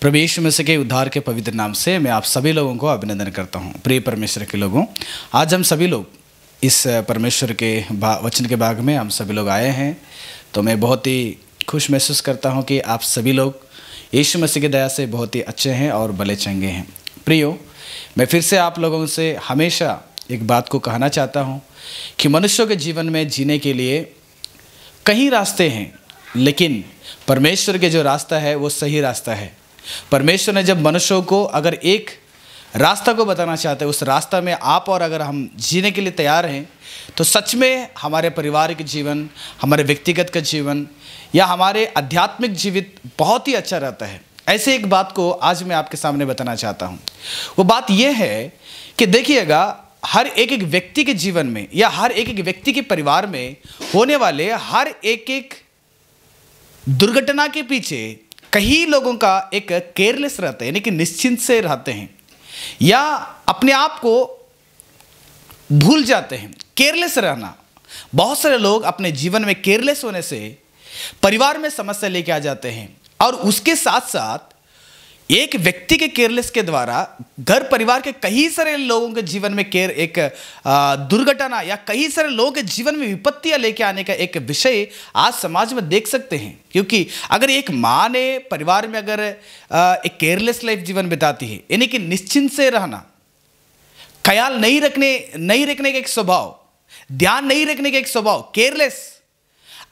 प्रवेश में के उद्धार के पवित्र नाम से मैं आप सभी लोगों को अभिनंदन करता हूँ प्रिय परमेश्वर के लोगों आज हम सभी लोग इस परमेश्वर के वचन के भाग में हम सभी लोग आए हैं तो मैं बहुत ही खुश महसूस करता हूँ कि आप सभी लोग यीशु मसीह की दया से बहुत ही अच्छे हैं और भले चंगे हैं प्रियो मैं फिर से आप लोगों से हमेशा एक बात को कहना चाहता हूँ कि मनुष्यों के जीवन में जीने के लिए कई रास्ते हैं लेकिन परमेश्वर के जो रास्ता है वो सही रास्ता है परमेश्वर ने जब मनुष्यों को अगर एक रास्ता को बताना चाहते हैं उस रास्ता में आप और अगर हम जीने के लिए तैयार हैं तो सच में हमारे परिवार के जीवन हमारे व्यक्तिगत का जीवन या हमारे आध्यात्मिक जीवित बहुत ही अच्छा रहता है ऐसे एक बात को आज मैं आपके सामने बताना चाहता हूँ वो बात यह है कि देखिएगा हर एक एक व्यक्ति के जीवन में या हर एक एक व्यक्ति के परिवार में होने वाले हर एक एक दुर्घटना के पीछे कई लोगों का एक केयरलेस रहता है यानी कि निश्चिंत से रहते हैं या अपने आप को भूल जाते हैं केयरलेस रहना बहुत सारे लोग अपने जीवन में केयरलेस होने से परिवार में समस्या लेके आ जाते हैं और उसके साथ साथ एक व्यक्ति के केयरलेस के द्वारा घर परिवार के कई सारे लोगों के जीवन में केयर एक दुर्घटना या कई सारे लोगों के जीवन में विपत्तियां लेके आने का एक विषय आज समाज में देख सकते हैं क्योंकि अगर एक माँ ने परिवार में अगर एक केयरलेस लाइफ जीवन बिताती है यानी कि निश्चिंत से रहना ख्याल नहीं रखने नहीं रखने का एक स्वभाव ध्यान नहीं रखने का एक स्वभाव केयरलेस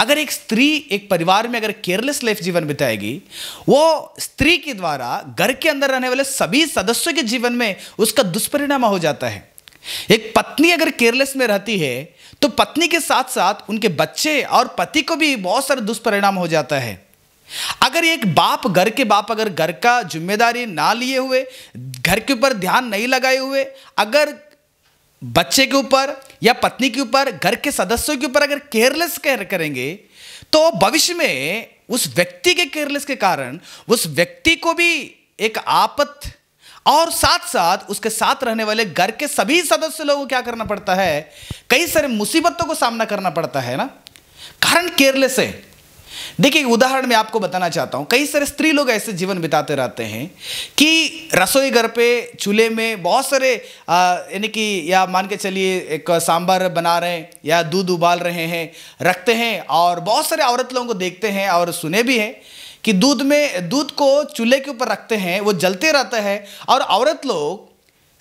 अगर एक स्त्री एक परिवार में अगर केयरलेस लाइफ जीवन बिताएगी वो स्त्री के द्वारा घर के अंदर रहने वाले सभी सदस्यों के जीवन में उसका दुष्परिणाम हो जाता है एक पत्नी अगर केयरलेस में रहती है तो पत्नी के साथ साथ उनके बच्चे और पति को भी बहुत सारे दुष्परिणाम हो जाता है अगर एक बाप घर के बाप अगर घर का जिम्मेदारी ना लिए हुए घर के ऊपर ध्यान नहीं लगाए हुए अगर बच्चे के ऊपर या पत्नी के ऊपर घर के सदस्यों के ऊपर अगर केयरलेस केयर करेंगे तो भविष्य में उस व्यक्ति के केयरलेस के कारण उस व्यक्ति को भी एक आपत और साथ साथ उसके साथ रहने वाले घर के सभी सदस्य लोगों को क्या करना पड़ता है कई सारे मुसीबतों को सामना करना पड़ता है ना कारण केयरलेस है देखिए उदाहरण मैं आपको बताना चाहता हूँ कई सारे स्त्री लोग ऐसे जीवन बिताते रहते हैं कि रसोई घर पे चूल्हे में बहुत सारे यानी कि या मान के चलिए एक सांभर बना रहे हैं या दूध उबाल रहे हैं रखते हैं और बहुत सारे औरत लोगों को देखते हैं और सुने भी हैं कि दूध में दूध को चूल्हे के ऊपर रखते हैं वो जलते रहता है और औरत लोग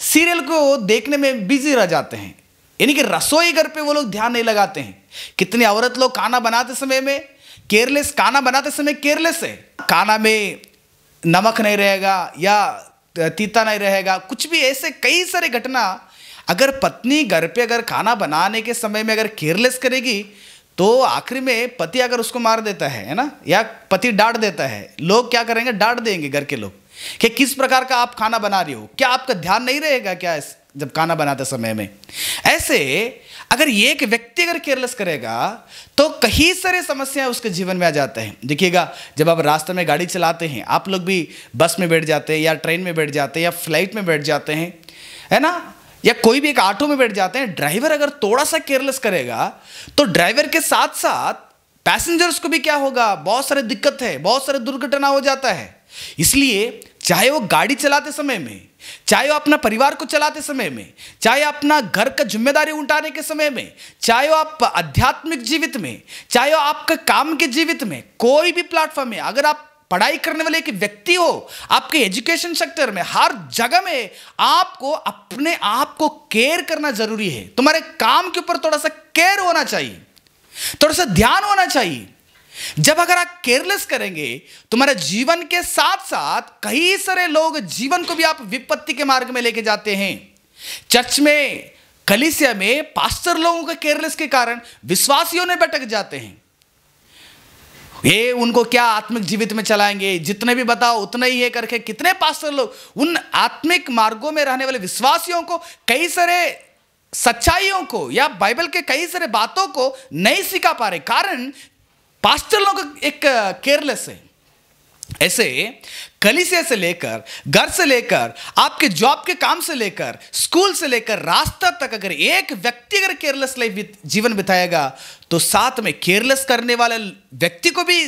सीरियल को देखने में बिजी रह जाते हैं यानी कि रसोई घर पे वो लोग ध्यान नहीं लगाते हैं कितने औरत लोग खाना बनाते समय में केयरलेस खाना बनाते समय केयरलेस है खाना में नमक नहीं रहेगा या तीता नहीं रहेगा कुछ भी ऐसे कई सारे घटना अगर पत्नी घर पे अगर खाना बनाने के समय में अगर केयरलेस करेगी तो आखिरी में पति अगर उसको मार देता है ना या पति डांट देता है लोग क्या करेंगे डांट देंगे घर के लोग कि किस प्रकार का आप खाना बना रही हो क्या आपका ध्यान नहीं रहेगा क्या जब खाना बनाते समय में ऐसे अगर ये एक व्यक्ति अगर केयरलेस करेगा तो कई सारे समस्याएं उसके जीवन में आ जाते हैं देखिएगा जब आप रास्ते में गाड़ी चलाते हैं आप लोग भी बस में बैठ जाते हैं या ट्रेन में बैठ जाते हैं या फ्लाइट में बैठ जाते हैं है ना या कोई भी एक ऑटो में बैठ जाते हैं ड्राइवर अगर थोड़ा सा केयरलेस करेगा तो ड्राइवर के साथ साथ पैसेंजर्स को भी क्या होगा बहुत सारे दिक्कत है बहुत सारे दुर्घटना हो जाता है इसलिए चाहे वो गाड़ी चलाते समय में चाहे वो अपना परिवार को चलाते समय में चाहे अपना घर का जिम्मेदारी उठाने के समय में चाहे वो आप आध्यात्मिक जीवित में चाहे वो आपके काम के जीवित में कोई भी प्लेटफॉर्म में अगर आप पढ़ाई करने वाले एक व्यक्ति हो आपके एजुकेशन सेक्टर में हर जगह में आपको अपने आप को केयर करना जरूरी है तुम्हारे काम के ऊपर थोड़ा सा केयर होना चाहिए थोड़ा सा ध्यान होना चाहिए जब अगर आप केयरलेस करेंगे तुम्हारे जीवन के साथ साथ कई सारे लोग जीवन को भी आप विपत्ति के मार्ग में लेके जाते हैं चर्च में कलिसिया में पास्टर लोगों के केयरलेस के कारण विश्वासियों ने भटक जाते हैं ये उनको क्या आत्मिक जीवित में चलाएंगे जितने भी बताओ उतना ही है करके कितने पास्टर लोग उन आत्मिक मार्गों में रहने वाले विश्वासियों को कई सारे सच्चाइयों को या बाइबल के कई सारे बातों को नहीं सिखा पा रहे कारण पास्टर लोग एक केयरलेस है ऐसे कलिसे से लेकर घर से लेकर आपके जॉब के काम से लेकर स्कूल से लेकर रास्ता तक अगर एक व्यक्ति अगर केयरलेस लाइफ जीवन बिताएगा तो साथ में केयरलेस करने वाले व्यक्ति को भी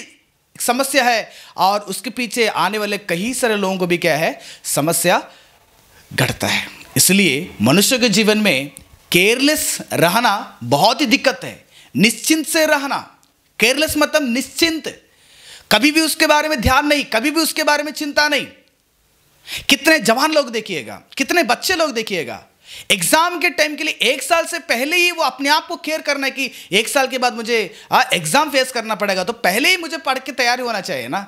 समस्या है और उसके पीछे आने वाले कई सारे लोगों को भी क्या है समस्या घटता है इसलिए मनुष्य के जीवन में केयरलेस रहना बहुत ही दिक्कत है निश्चिंत से रहना केयरलेस मतलब निश्चिंत कभी भी उसके बारे में ध्यान नहीं कभी भी उसके बारे में चिंता नहीं कितने जवान लोग देखिएगा कितने बच्चे लोग देखिएगा एग्जाम के टाइम के लिए एक साल से पहले ही वो अपने आप को केयर करना है कि एक साल के बाद मुझे हाँ, एग्जाम फेस करना पड़ेगा तो पहले ही मुझे पढ़ के तैयारी होना चाहिए ना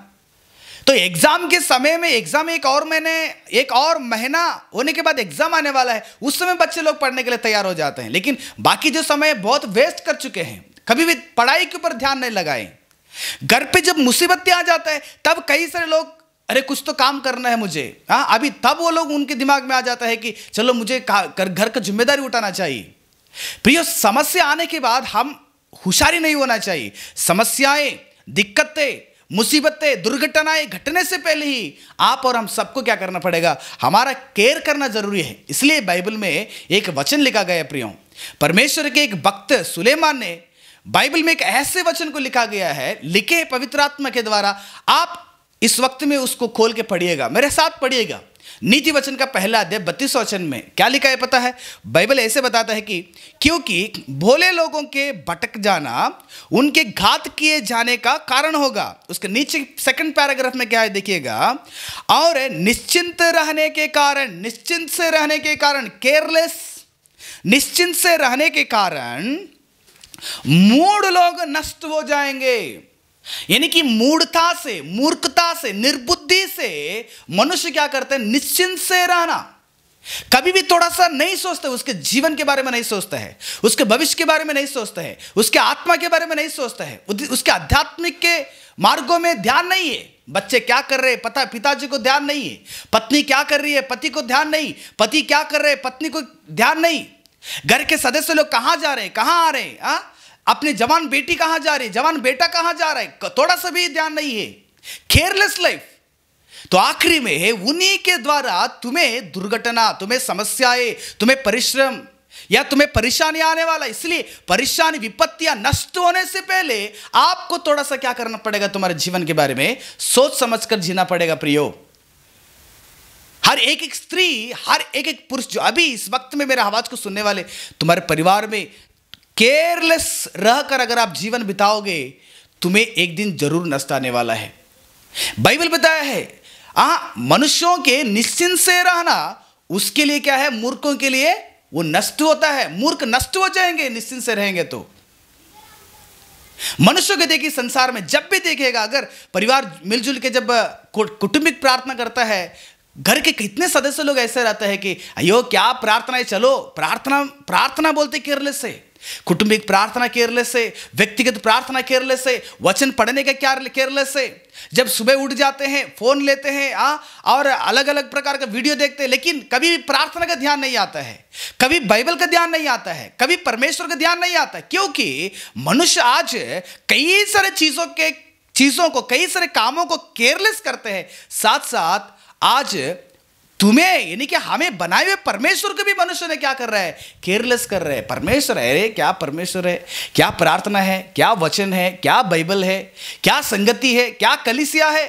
तो एग्जाम के समय में एग्जाम एक और महीने एक और महीना होने के बाद एग्जाम आने वाला है उस समय बच्चे लोग पढ़ने के लिए तैयार हो जाते हैं लेकिन बाकी जो समय बहुत वेस्ट कर चुके हैं कभी भी पढ़ाई के ऊपर ध्यान नहीं लगाए घर पे जब मुसीबतें आ जाता है तब कई सारे लोग अरे कुछ तो काम करना है मुझे हाँ अभी तब वो लोग उनके दिमाग में आ जाता है कि चलो मुझे घर का जिम्मेदारी उठाना चाहिए प्रियो समस्या आने के बाद हम होशारी नहीं होना चाहिए समस्याएं दिक्कतें मुसीबतें दुर्घटनाएं घटने से पहले ही आप और हम सबको क्या करना पड़ेगा हमारा केयर करना जरूरी है इसलिए बाइबल में एक वचन लिखा गया प्रियो परमेश्वर के एक भक्त सुलेमान ने बाइबल में एक ऐसे वचन को लिखा गया है लिखे पवित्र आत्मा के द्वारा आप इस वक्त में उसको खोल के पढ़िएगा मेरे साथ पढ़िएगा नीति वचन का पहला अध्याय बत्तीस वचन में क्या लिखा है पता है बाइबल ऐसे बताता है कि क्योंकि भोले लोगों के भटक जाना उनके घात किए जाने का कारण होगा उसके नीचे सेकंड पैराग्राफ में क्या है देखिएगा और निश्चिंत रहने के कारण निश्चिंत से रहने के कारण केयरलेस निश्चिंत से रहने के कारण मूड लोग नष्ट हो जाएंगे यानी कि मूढ़ता से मूर्खता से निर्बुद्धि से मनुष्य क्या करते हैं निश्चिंत से रहना कभी भी थोड़ा सा नहीं सोचते उसके जीवन के बारे में नहीं सोचते हैं उसके भविष्य के बारे में नहीं सोचते हैं उसके आत्मा के बारे में नहीं सोचते हैं उसके आध्यात्मिक के मार्गों में ध्यान नहीं है बच्चे क्या कर रहे पता पिताजी को ध्यान नहीं है पत्नी क्या कर रही है पति को ध्यान नहीं पति क्या कर रहे पत्नी को ध्यान नहीं घर के सदस्य लोग कहां जा रहे हैं कहां आ रहे हैं हाँ? अपने जवान बेटी कहां जा रही जवान बेटा कहां जा रहा है थोड़ा सा भी ध्यान नहीं है केयरलेस लाइफ तो आखिरी में है उन्हीं के द्वारा तुम्हें दुर्घटना तुम्हें समस्याएं तुम्हें परिश्रम या तुम्हें परेशानी आने वाला इसलिए परेशानी विपत्ति या नष्ट होने से पहले आपको थोड़ा सा क्या करना पड़ेगा तुम्हारे जीवन के बारे में सोच समझ कर जीना पड़ेगा प्रियो हर एक एक स्त्री हर एक एक पुरुष जो अभी इस वक्त में मेरे आवाज को सुनने वाले तुम्हारे परिवार में केयरलेस रहकर अगर आप जीवन बिताओगे तुम्हें एक दिन जरूर नष्ट आने वाला है बाइबल बताया है आ मनुष्यों के निश्चिंत से रहना उसके लिए क्या है मूर्खों के लिए वो नष्ट होता है मूर्ख नष्ट हो जाएंगे निश्चिंत से रहेंगे तो मनुष्यों के देखिए संसार में जब भी देखेगा अगर परिवार मिलजुल के जब कुटुंबिक प्रार्थना करता है घर के कितने सदस्य लोग ऐसे रहते हैं कि अयो क्या प्रार्थना है चलो प्रार्थना प्रार्थना बोलते केयरलेस से कुटुंबिक प्रार्थना केयरलेस है व्यक्तिगत प्रार्थना केयरलेस है वचन पढ़ने का क्या केयरलेस है जब सुबह उठ जाते हैं फोन लेते हैं आ, और अलग अलग प्रकार का वीडियो देखते हैं लेकिन कभी प्रार्थना का ध्यान नहीं आता है कभी बाइबल का ध्यान नहीं आता है कभी परमेश्वर का ध्यान नहीं आता क्योंकि मनुष्य आज कई सारे चीज़ों के चीज़ों को कई सारे कामों को केयरलेस करते हैं साथ साथ आज तुम्हें यानी कि हमें बनाए हुए परमेश्वर को भी मनुष्य ने क्या कर रहा है केयरलेस कर रहे हैं परमेश्वर है अरे क्या परमेश्वर है क्या प्रार्थना है क्या वचन है क्या बाइबल है क्या संगति है क्या कलिसिया है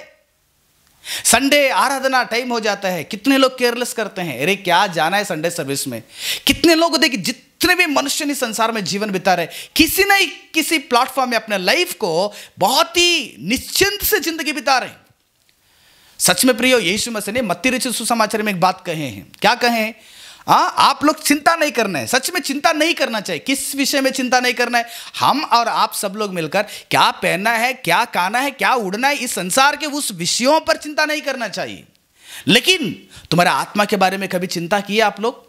संडे आराधना टाइम हो जाता है कितने लोग केयरलेस करते हैं अरे क्या जाना है संडे सर्विस में कितने लोग देखिए जितने भी मनुष्य ने संसार में जीवन बिता रहे किसी ना किसी प्लेटफॉर्म में अपने लाइफ को बहुत ही निश्चिंत से जिंदगी बिता रहे हैं सच में प्रियो यीशु मसीह ने मत्ती रचित सुसमाचार में एक बात कहे हैं क्या कहे आ, आप लोग चिंता नहीं करना है सच में चिंता नहीं करना चाहिए किस विषय में चिंता नहीं करना है हम और आप सब लोग मिलकर क्या पहनना है क्या खाना है क्या उड़ना है इस संसार के उस विषयों पर चिंता नहीं करना चाहिए लेकिन तुम्हारे आत्मा के बारे में कभी चिंता की आप लोग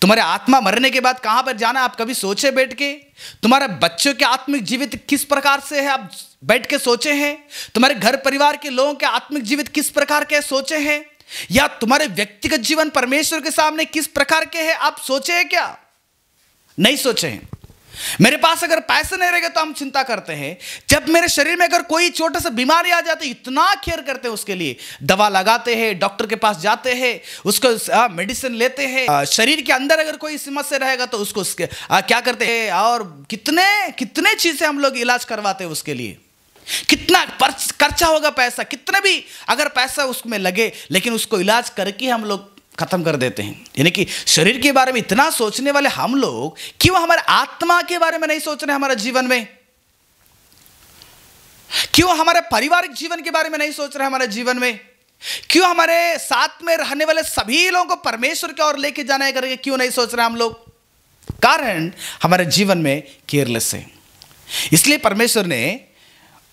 तुम्हारे आत्मा मरने के बाद कहां पर जाना आप कभी सोचे बैठ के तुम्हारे बच्चों के आत्मिक जीवित किस प्रकार से है आप बैठ के सोचे हैं तुम्हारे घर परिवार के लोगों के आत्मिक जीवित किस प्रकार के सोचे हैं या तुम्हारे व्यक्तिगत जीवन परमेश्वर के सामने किस प्रकार के है आप सोचे हैं क्या नहीं सोचे हैं मेरे पास अगर पैसे नहीं रहेगा तो हम चिंता करते हैं जब मेरे शरीर में अगर कोई छोटा सा बीमारी आ जाती है इतना केयर करते हैं उसके लिए दवा लगाते हैं डॉक्टर के पास जाते हैं उसको हाँ, मेडिसिन लेते हैं शरीर के अंदर अगर कोई समस्या रहेगा तो उसको उसके आ, क्या करते हैं और कितने कितने चीज़ें हम लोग इलाज करवाते हैं उसके लिए कितना खर्चा होगा पैसा कितने भी अगर पैसा उसमें लगे लेकिन उसको इलाज करके हम लोग खत्म कर देते हैं यानी कि शरीर के बारे में इतना सोचने वाले हम लोग क्यों हमारे आत्मा के बारे में नहीं सोच रहे हमारे जीवन में क्यों हमारे पारिवारिक जीवन के बारे में नहीं सोच रहे हमारे जीवन में क्यों हमारे साथ में रहने वाले सभी लोगों को परमेश्वर की ओर लेके जाना है करके क्यों नहीं सोच रहे हम लोग कारण हमारे जीवन में केयरलेस है इसलिए परमेश्वर ने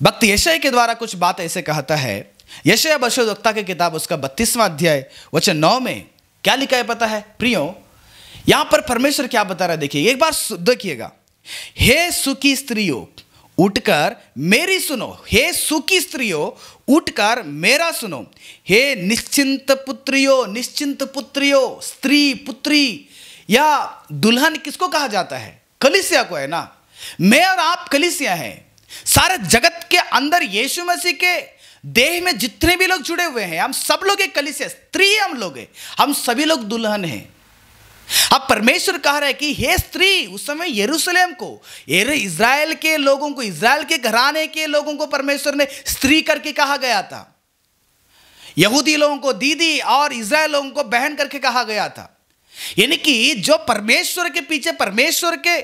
भक्त यशय के द्वारा कुछ बात ऐसे कहता है यशया बशोदक्ता की किताब उसका बत्तीसवां अध्याय वचन नौ में क्या लिखा है पता है प्रियो यहां पर परमेश्वर क्या बता रहा है देखिए एक बार देखिएगा हे सुखी स्त्रियों उठकर मेरी सुनो हे सुखी स्त्रियों उठकर मेरा सुनो हे निश्चिंत पुत्रियो निश्चिंत पुत्रियो स्त्री पुत्री या दुल्हन किसको कहा जाता है कलिसिया को है ना मैं और आप कलिसिया हैं सारे जगत के अंदर यीशु मसीह के देह में जितने भी लोग जुड़े हुए हैं हम सब लोग एक कलिसिया स्त्री हम लोग हैं हम सभी लोग दुल्हन हैं अब परमेश्वर कह रहा है कि हे स्त्री उस समय यरूशलेम को इज़राइल के लोगों को इज़राइल के घराने के लोगों को परमेश्वर ने स्त्री करके कहा गया था यहूदी लोगों को दीदी और इज़राइल लोगों को बहन करके कहा गया था यानी कि जो परमेश्वर के पीछे परमेश्वर के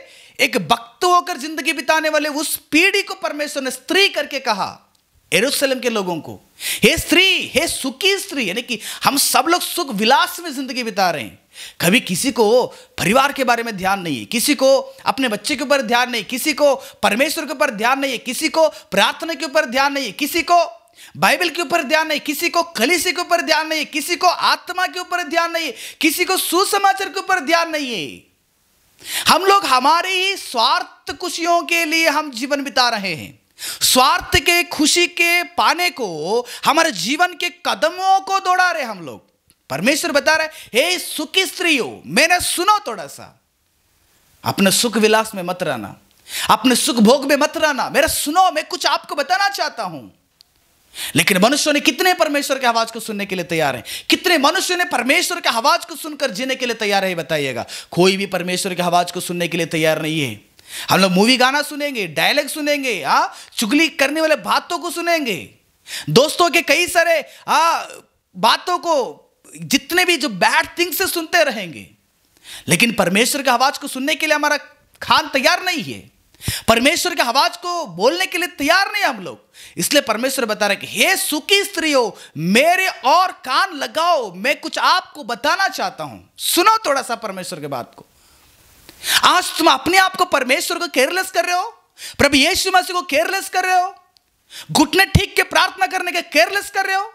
एक भक्त होकर जिंदगी बिताने वाले उस पीढ़ी को परमेश्वर ने स्त्री करके कहा एरूसलम के लोगों को हे स्त्री हे सुखी स्त्री यानी कि हम सब लोग सुख विलास में जिंदगी बिता रहे हैं कभी किसी को परिवार के बारे में ध्यान नहीं है किसी को अपने बच्चे के ऊपर ध्यान नहीं किसी को परमेश्वर के ऊपर ध्यान नहीं है किसी को प्रार्थना के ऊपर ध्यान नहीं है किसी को बाइबल के ऊपर ध्यान नहीं किसी को कलिस के ऊपर ध्यान नहीं किसी को आत्मा के ऊपर ध्यान नहीं किसी को सुसमाचार के ऊपर ध्यान नहीं है हम लोग हमारे ही स्वार्थ खुशियों के लिए हम जीवन बिता रहे हैं स्वार्थ के खुशी के पाने को हमारे जीवन के कदमों को दौड़ा रहे हम लोग परमेश्वर बता रहे हे सुखी स्त्री हो मैंने सुनो थोड़ा सा अपने सुख विलास में मत रहना अपने सुख भोग में मत रहना मेरा सुनो मैं कुछ आपको बताना चाहता हूं लेकिन मनुष्य ने कितने परमेश्वर के आवाज को सुनने के लिए तैयार है कितने मनुष्य ने परमेश्वर के आवाज को सुनकर जीने के लिए तैयार है बताइएगा कोई भी परमेश्वर के आवाज को सुनने के लिए तैयार नहीं है हम लोग मूवी गाना सुनेंगे डायलॉग सुनेंगे आ, चुगली करने वाले बातों को सुनेंगे दोस्तों के कई सारे आ, बातों को जितने भी जो बैड थिंग्स से सुनते रहेंगे लेकिन परमेश्वर के आवाज को सुनने के लिए हमारा खान तैयार नहीं है परमेश्वर के आवाज को बोलने के लिए तैयार नहीं हम लोग इसलिए परमेश्वर बता रहे कि हे सुखी स्त्री हो मेरे और कान लगाओ मैं कुछ आपको बताना चाहता हूं सुनो थोड़ा सा परमेश्वर के बात को आज तुम अपने आप को परमेश्वर को केयरलेस कर रहे हो प्रभु यीशु मसीह को केयरलेस कर रहे हो घुटने ठीक के प्रार्थना करने के केयरलेस कर रहे हो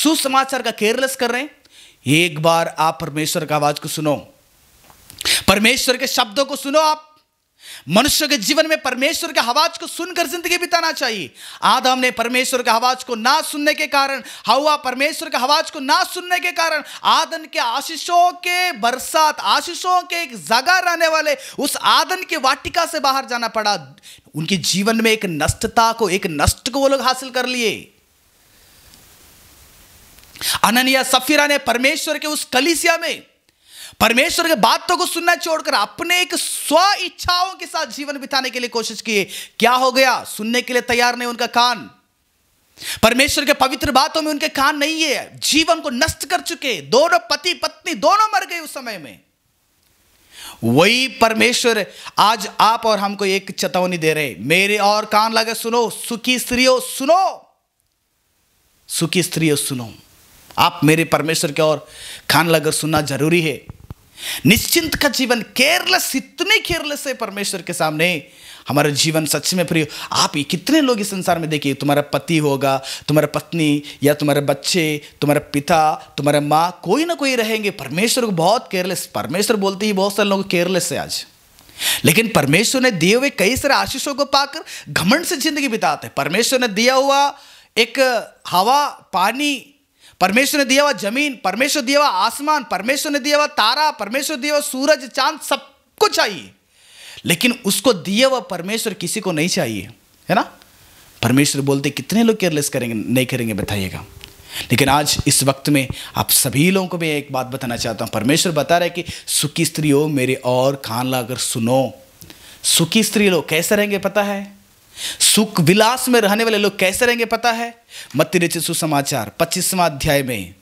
सुसमाचार का केयरलेस कर रहे हैं एक बार आप परमेश्वर का आवाज को सुनो परमेश्वर के शब्दों को सुनो आप मनुष्य के जीवन में परमेश्वर के आवाज को सुनकर जिंदगी बिताना चाहिए आदम ने परमेश्वर के आवाज को ना सुनने के कारण हवा परमेश्वर के आवाज को ना सुनने के कारण आदन के आशीषों के बरसात आशीषों के एक जगह रहने वाले उस आदन की वाटिका से बाहर जाना पड़ा उनके जीवन में एक नष्टता को एक नष्ट को वो लोग हासिल कर लिए अनन्या सफीरा ने परमेश्वर के उस कलिसिया में परमेश्वर के बातों को सुनना छोड़कर अपने एक स्व इच्छाओं के साथ जीवन बिताने के लिए कोशिश किए क्या हो गया सुनने के लिए तैयार नहीं उनका कान परमेश्वर के पवित्र बातों में उनके कान नहीं है जीवन को नष्ट कर चुके दोनों पति पत्नी दोनों मर गए उस समय में वही परमेश्वर आज आप और हमको एक चेतावनी दे रहे मेरे और कान लगे सुनो सुखी स्त्रियों सुनो सुखी स्त्रियों सुनो आप मेरे परमेश्वर के और कान लगे सुनना जरूरी है निश्चिंत का जीवन केयरलेस इतने केयरलेस है परमेश्वर के सामने हमारा जीवन सच में प्रिय आप ये कितने लोग इस संसार में देखिए तुम्हारा पति होगा तुम्हारा पत्नी या तुम्हारे बच्चे तुम्हारे पिता तुम्हारे माँ कोई ना कोई रहेंगे परमेश्वर को बहुत केयरलेस परमेश्वर बोलते ही बहुत सारे लोग केयरलेस है आज लेकिन परमेश्वर ने दिए हुए कई सारे आशीषों को पाकर घमंड से जिंदगी बिताते परमेश्वर ने दिया हुआ एक हवा पानी परमेश्वर ने दिया हुआ जमीन परमेश्वर दिया हुआ आसमान परमेश्वर ने दिया हुआ तारा परमेश्वर दिया हुआ सूरज चांद सब कुछ चाहिए लेकिन उसको दिया हुआ परमेश्वर किसी को नहीं चाहिए है ना परमेश्वर बोलते कितने लोग केयरलेस करेंगे नहीं करेंगे बताइएगा लेकिन आज इस वक्त में आप सभी लोगों को मैं एक बात बताना चाहता हूं परमेश्वर बता रहे कि सुखी स्त्री हो मेरे और खान लाकर सुनो सुखी स्त्री लोग कैसे रहेंगे पता है सुख विलास में रहने वाले लोग कैसे रहेंगे पता है मत सुसमाचार पच्चीसवा अध्याय में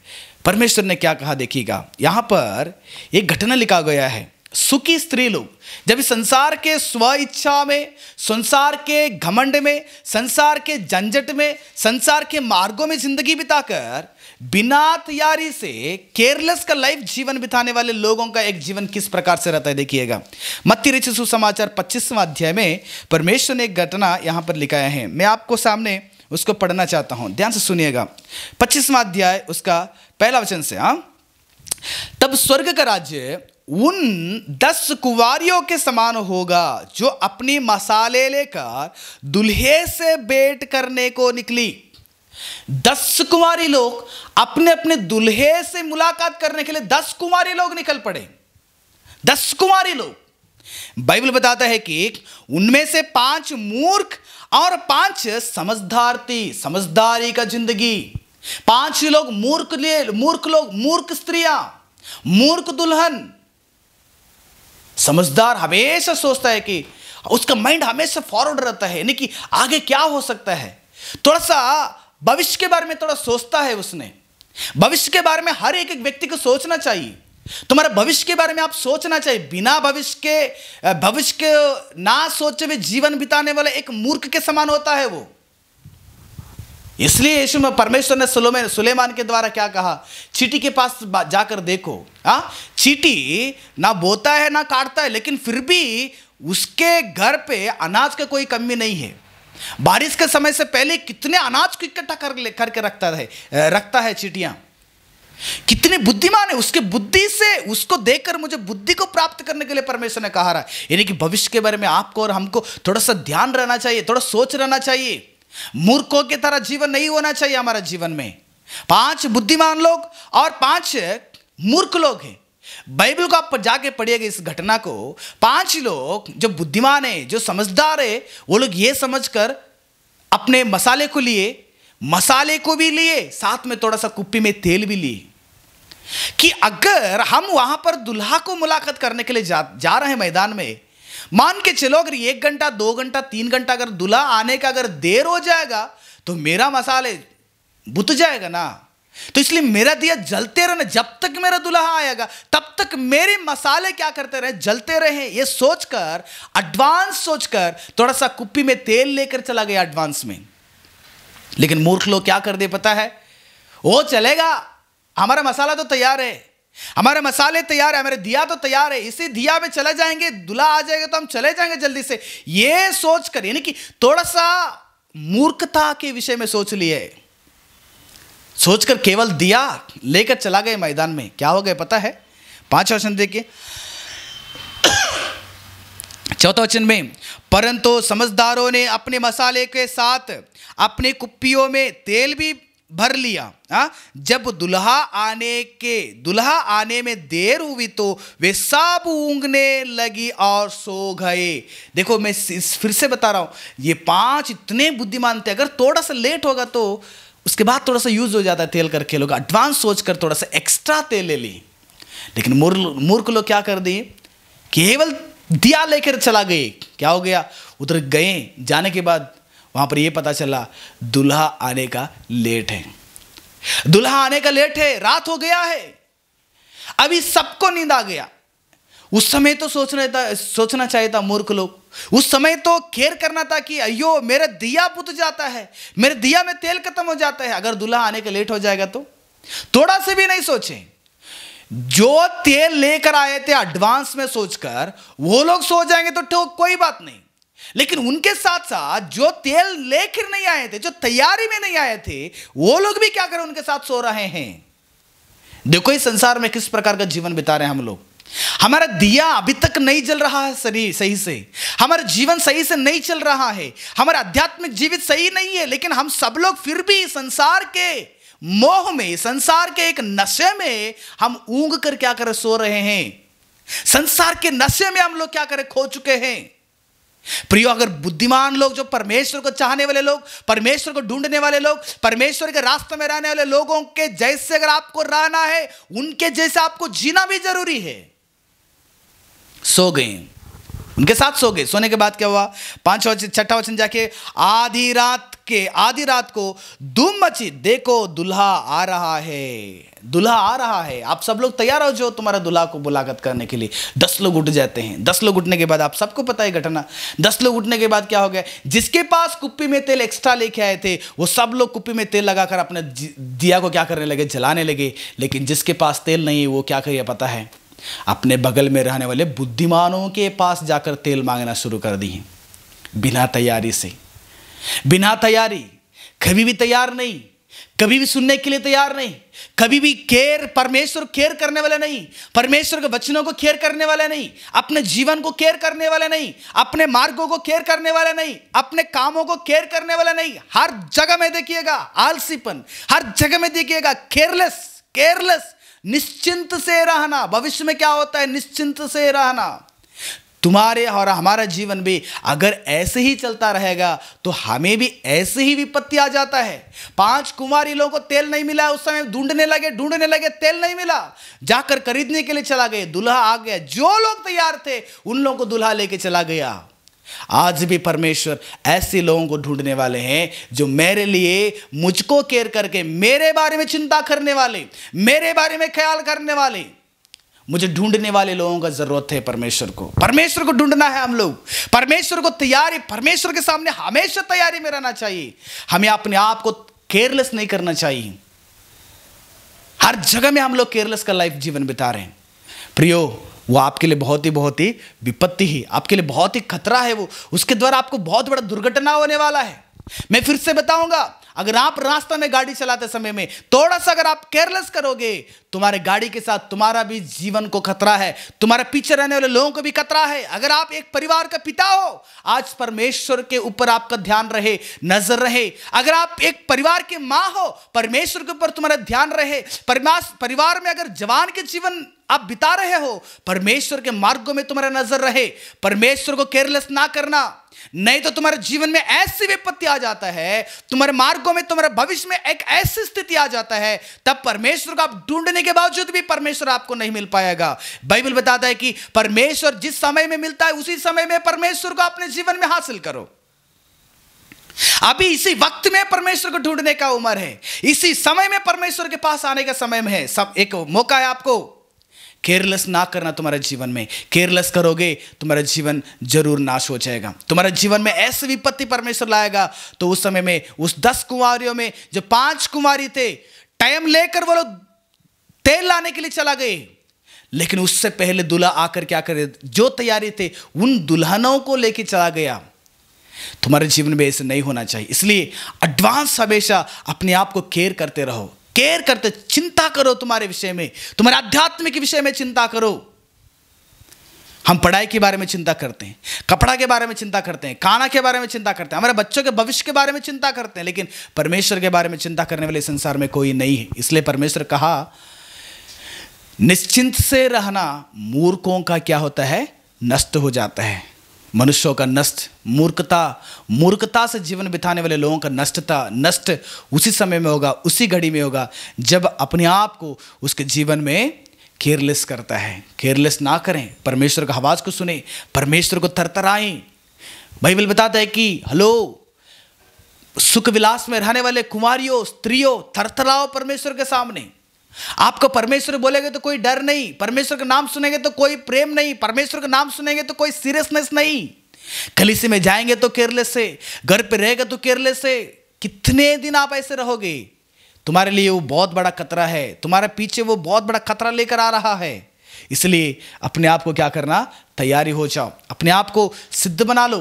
परमेश्वर ने क्या कहा देखिएगा यहां पर एक घटना लिखा गया है सुखी स्त्री लोग जब संसार के स्व इच्छा में संसार के घमंड में संसार के झंझट में संसार के मार्गों में जिंदगी बिताकर बिना तैयारी से केयरलेस का लाइफ जीवन बिताने वाले लोगों का एक जीवन किस प्रकार से रहता है देखिएगा मत्ती रिचि सुसमाचार पच्चीसवा अध्याय में परमेश्वर ने एक घटना यहां पर लिखाया है मैं आपको सामने उसको पढ़ना चाहता हूं ध्यान से सुनिएगा पच्चीसवा अध्याय उसका पहला वचन से हाँ तब स्वर्ग का राज्य उन दस कुवारियों के समान होगा जो अपनी मसाले लेकर दुल्हे से बेट करने को निकली दस कुमारी लोग अपने अपने दुल्हे से मुलाकात करने के लिए दस कुमारी लोग निकल पड़े दस कुमारी लोग बाइबल बताता है कि उनमें से पांच मूर्ख और पांच समझदार थी समझदारी का जिंदगी पांच लोग मूर्ख लिए मूर्ख लोग मूर्ख स्त्रियां मूर्ख दुल्हन समझदार हमेशा सोचता है कि उसका माइंड हमेशा फॉरवर्ड रहता है यानी कि आगे क्या हो सकता है थोड़ा सा भविष्य के बारे में थोड़ा सोचता है उसने भविष्य के बारे में हर एक एक व्यक्ति को सोचना चाहिए तुम्हारे भविष्य के बारे में आप सोचना चाहिए बिना भविष्य के भविष्य के ना सोचे हुए जीवन बिताने वाले एक मूर्ख के समान होता है वो इसलिए यीशु में परमेश्वर ने सुलेमान सुलेमान के द्वारा क्या कहा चीटी के पास जाकर देखो हाँ चीटी ना बोता है ना काटता है लेकिन फिर भी उसके घर पे अनाज का कोई कमी नहीं है बारिश के समय से पहले कितने अनाज को इकट्ठा कर ले करके रखता है रखता है चिटियां कितने बुद्धिमान है उसके बुद्धि से उसको देखकर मुझे बुद्धि को प्राप्त करने के लिए परमेश्वर ने कहा रहा है यानी कि भविष्य के बारे में आपको और हमको थोड़ा सा ध्यान रहना चाहिए थोड़ा सोच रहना चाहिए मूर्खों की तरह जीवन नहीं होना चाहिए हमारा जीवन में पांच बुद्धिमान लोग और पांच मूर्ख लोग हैं बाइबल को आप जाके पढ़िएगा इस घटना को पांच लोग जो बुद्धिमान है जो समझदार है वो लोग ये समझकर अपने मसाले को लिए मसाले को भी लिए साथ में थोड़ा सा कुप्पी में तेल भी लिए कि अगर हम वहां पर दुल्हा को मुलाकात करने के लिए जा, जा रहे हैं मैदान में मान के चलो अगर एक घंटा दो घंटा तीन घंटा अगर दुल्हा आने का अगर देर हो जाएगा तो मेरा मसाले बुत जाएगा ना तो इसलिए मेरा दिया जलते रहना जब तक मेरा दुल्हा आएगा तब तक मेरे मसाले क्या करते रहे जलते रहे ये सोचकर एडवांस सोचकर थोड़ा सा कुप्पी में तेल लेकर चला गया एडवांस में लेकिन मूर्ख लोग क्या कर दे पता है वो चलेगा हमारा मसाला तो तैयार है हमारे मसाले तैयार है हमारे दिया तो तैयार है इसी दिया में चले जाएंगे दुल्हा आ जाएगा तो हम चले जाएंगे जल्दी से ये सोचकर यानी कि थोड़ा सा मूर्खता के विषय में सोच लिए सोचकर केवल दिया लेकर चला गए मैदान में क्या हो गए पता है पांच वचन देखिए चौथा वचन में परंतु समझदारों ने अपने मसाले के साथ अपने कुप्पियों में तेल भी भर लिया आ? हाँ, जब दुल्हा आने के दुल्हा आने में देर हुई तो वे सब ऊँगने लगी और सो गए देखो मैं फिर से बता रहा हूँ ये पांच इतने बुद्धिमान थे अगर थोड़ा सा लेट होगा तो उसके बाद थोड़ा सा यूज हो जाता है तेल करके लोग एडवांस सोच कर थोड़ा सा एक्स्ट्रा तेल ले ली लेकिन मूर्ख लोग क्या कर दिए केवल दिया लेकर चला गए क्या हो गया उधर गए जाने के बाद वहां पर यह पता चला दुल्हा आने का लेट है दुल्हा आने का लेट है रात हो गया है अभी सबको नींद आ गया उस समय तो सोचना था सोचना चाहिए था मूर्ख लोग उस समय तो केयर करना था कि अयो मेरा दिया बुत जाता है मेरे दिया में तेल खत्म हो जाता है अगर दूल्हा आने के लेट हो जाएगा तो थोड़ा से भी नहीं सोचे जो तेल लेकर आए थे एडवांस में सोचकर वो लोग सो जाएंगे तो कोई बात नहीं लेकिन उनके साथ साथ जो तेल लेकर नहीं आए थे जो तैयारी में नहीं आए थे वो लोग भी क्या करें उनके साथ सो रहे हैं देखो इस संसार में किस प्रकार का जीवन बिता रहे हैं हम लोग हमारा दिया अभी तक नहीं जल रहा है सही सही से हमारा जीवन सही से नहीं चल रहा है हमारा आध्यात्मिक जीवित सही नहीं है लेकिन हम सब लोग फिर भी संसार के मोह में संसार के एक नशे में हम ऊंग कर क्या कर सो रहे हैं संसार के नशे में हम लोग क्या करें खो चुके हैं प्रियो अगर बुद्धिमान लोग जो परमेश्वर को चाहने वाले लोग परमेश्वर को ढूंढने वाले लोग परमेश्वर के रास्ते में रहने वाले लोगों के जैसे अगर आपको रहना है उनके जैसे आपको जीना भी जरूरी है सो गए उनके साथ सो गए सोने के बाद क्या हुआ पांच वचन छठा वचन जाके आधी रात के आधी रात को धूम मची देखो दुल्हा आ रहा है दुल्हा आ रहा है आप सब लोग तैयार हो जो तुम्हारा दुल्हा को मुलाकात करने के लिए दस लोग उठ जाते हैं दस लोग उठने के बाद आप सबको पता है घटना दस लोग उठने के बाद क्या हो गया जिसके पास कुप्पी में तेल एक्स्ट्रा लेके आए थे वो सब लोग कुप्पी में तेल लगाकर अपने दिया को क्या करने लगे जलाने लगे लेकिन जिसके पास तेल नहीं है वो क्या करिए पता है अपने बगल में रहने वाले बुद्धिमानों के पास जाकर तेल मांगना शुरू कर दी बिना तैयारी से बिना तैयारी कभी भी तैयार नहीं कभी भी सुनने के लिए तैयार नहीं कभी भी केयर परमेश्वर केयर करने वाला नहीं परमेश्वर के वचनों को केयर करने वाला नहीं अपने जीवन को केयर करने वाला नहीं अपने मार्गों को केयर करने वाला नहीं अपने कामों को केयर करने वाला नहीं हर जगह में देखिएगा आलसीपन हर जगह में देखिएगा केयरलेस केयरलेस निश्चिंत से रहना भविष्य में क्या होता है निश्चिंत से रहना तुम्हारे और हमारा जीवन भी अगर ऐसे ही चलता रहेगा तो हमें भी ऐसे ही विपत्ति आ जाता है पांच कुमारी लोगों को तेल नहीं मिला उस समय ढूंढने लगे ढूंढने लगे तेल नहीं मिला जाकर खरीदने के लिए चला गए दुल्हा आ गया जो लोग तैयार थे उन लोगों को दुल्हा लेके चला गया आज भी परमेश्वर ऐसे लोगों को ढूंढने वाले हैं जो मेरे लिए मुझको केयर करके मेरे बारे में चिंता करने वाले मेरे बारे में ख्याल करने वाले मुझे ढूंढने वाले लोगों का जरूरत है परमेश्वर को परमेश्वर को ढूंढना है हम लोग परमेश्वर को तैयारी परमेश्वर के सामने हमेशा तैयारी में रहना चाहिए हमें अपने आप को केयरलेस नहीं करना चाहिए हर जगह में हम लोग केयरलेस का लाइफ जीवन बिता रहे हैं प्रियो वो आपके लिए बहुत ही बहुत ही विपत्ति ही आपके लिए बहुत ही खतरा है वो उसके द्वारा आपको बहुत बड़ा दुर्घटना होने वाला है मैं फिर से बताऊंगा अगर आप रास्ता में गाड़ी चलाते समय में थोड़ा सा अगर आप केयरलेस करोगे तुम्हारे गाड़ी के साथ तुम्हारा भी जीवन को खतरा है तुम्हारे पीछे रहने वाले लोगों को भी खतरा है अगर आप एक परिवार का पिता हो आज परमेश्वर के ऊपर आपका ध्यान रहे नजर रहे अगर आप एक परिवार की मां हो परमेश्वर के ऊपर तुम्हारा ध्यान रहे परिवार में अगर जवान के जीवन आप बिता रहे हो परमेश्वर के मार्गों में तुम्हारा नजर रहे परमेश्वर को केयरलेस ना करना नहीं तो तुम्हारे जीवन में ऐसी विपत्ति आ जाता है तुम्हारे मार्गों में तुम्हारे भविष्य में एक ऐसी स्थिति आ जाता है तब परमेश्वर को आप ढूंढने के बावजूद भी परमेश्वर आपको नहीं मिल पाएगा बाइबल बताता है कि परमेश्वर जिस समय में मिलता है उसी समय में परमेश्वर को अपने जीवन में हासिल करो अभी इसी वक्त में परमेश्वर को ढूंढने का उम्र है इसी समय में परमेश्वर के पास आने का समय में है सब एक मौका है आपको केयरलेस ना करना तुम्हारे जीवन में केयरलेस करोगे तुम्हारा जीवन जरूर नाश हो जाएगा तुम्हारे जीवन में ऐसी विपत्ति परमेश्वर लाएगा तो उस समय में उस दस कुमारियों में जो पांच कुमारी थे टाइम लेकर वो लोग तेल लाने के लिए चला गए लेकिन उससे पहले दूल्हा आकर क्या करे जो तैयारी थे उन दुल्हनों को लेकर चला गया तुम्हारे जीवन में ऐसे नहीं होना चाहिए इसलिए एडवांस हमेशा अपने आप को केयर करते रहो केयर करते चिंता करो तुम्हारे विषय में तुम्हारे आध्यात्मिक विषय में चिंता करो हम पढ़ाई के बारे में चिंता करते हैं कपड़ा के बारे में चिंता करते हैं खाना के बारे में चिंता करते हैं हमारे बच्चों के भविष्य के बारे में चिंता करते हैं लेकिन परमेश्वर के बारे में चिंता करने वाले संसार में कोई नहीं है इसलिए परमेश्वर कहा निश्चिंत से रहना मूर्खों का क्या होता है नष्ट हो जाता है मनुष्यों का नष्ट मूर्खता मूर्खता से जीवन बिताने वाले लोगों का नष्टता नष्ट उसी समय में होगा उसी घड़ी में होगा जब अपने आप को उसके जीवन में केयरलेस करता है केयरलेस ना करें परमेश्वर का आवाज़ को सुने परमेश्वर को थरथराएं बाइबल बताता है कि हेलो सुख विलास में रहने वाले कुमारियों स्त्रियों थरथराओ परमेश्वर के सामने आपको परमेश्वर बोलेगे तो कोई डर नहीं परमेश्वर का नाम सुनेंगे तो कोई प्रेम नहीं परमेश्वर का नाम सुनेंगे तो कोई सीरियसनेस नहीं कलिस में जाएंगे तो केरले से घर पे रहेगा तो केरले से कितने दिन आप ऐसे रहोगे तुम्हारे लिए वो बहुत बड़ा खतरा है तुम्हारे पीछे वो बहुत बड़ा खतरा लेकर आ रहा है इसलिए अपने आप को क्या करना तैयारी हो जाओ अपने आप को सिद्ध बना लो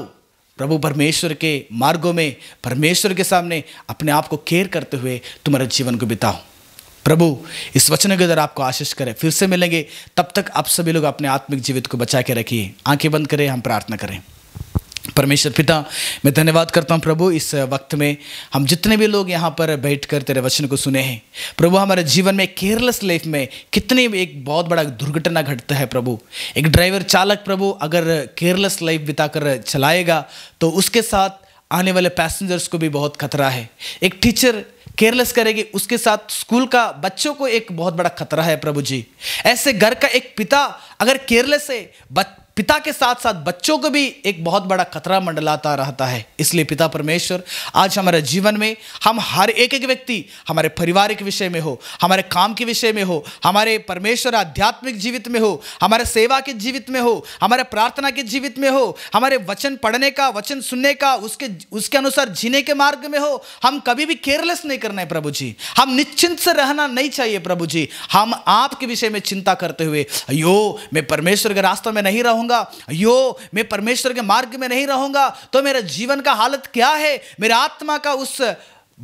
प्रभु परमेश्वर के मार्गों में परमेश्वर के सामने अपने आप को केयर करते हुए तुम्हारे जीवन को बिताओ प्रभु इस वचन के द्वारा आपको आशीष करें फिर से मिलेंगे तब तक आप सभी लोग अपने आत्मिक जीवित को बचा के रखिए आंखें बंद करें हम प्रार्थना करें परमेश्वर पिता मैं धन्यवाद करता हूँ प्रभु इस वक्त में हम जितने भी लोग यहाँ पर बैठ कर तेरे वचन को सुने हैं प्रभु हमारे जीवन में केयरलेस लाइफ में कितनी एक बहुत बड़ा दुर्घटना घटता है प्रभु एक ड्राइवर चालक प्रभु अगर केयरलेस लाइफ बिताकर चलाएगा तो उसके साथ आने वाले पैसेंजर्स को भी बहुत खतरा है एक टीचर केयरलेस करेगी उसके साथ स्कूल का बच्चों को एक बहुत बड़ा खतरा है प्रभु जी ऐसे घर का एक पिता अगर केयरलेस है पिता के साथ साथ बच्चों को भी एक बहुत बड़ा खतरा मंडलाता रहता है इसलिए पिता परमेश्वर आज हमारे जीवन में हम हर एक एक व्यक्ति हमारे परिवार के विषय में हो हमारे काम के विषय में हो हमारे परमेश्वर आध्यात्मिक जीवित में हो हमारे सेवा के जीवित में हो हमारे प्रार्थना के जीवित में हो हमारे वचन पढ़ने का वचन सुनने का उसके उसके अनुसार जीने के मार्ग में हो हम कभी भी केयरलेस नहीं करना है प्रभु जी हम निश्चिंत से रहना नहीं चाहिए प्रभु जी हम आपके विषय में चिंता करते हुए अयो मैं परमेश्वर के रास्ते में नहीं रहूंगा रहूंगा यो मैं परमेश्वर के मार्ग में नहीं रहूंगा तो मेरा जीवन का हालत क्या है मेरा आत्मा का उस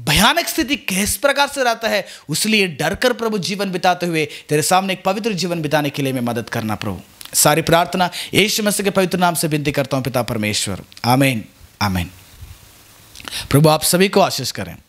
भयानक स्थिति किस प्रकार से रहता है उसलिए डर कर प्रभु जीवन बिताते हुए तेरे सामने एक पवित्र जीवन बिताने के लिए मैं मदद करना प्रभु सारी प्रार्थना यीशु मसीह के पवित्र नाम से विनती करता हूँ पिता परमेश्वर आमेन आमेन प्रभु आप सभी को आशीष करें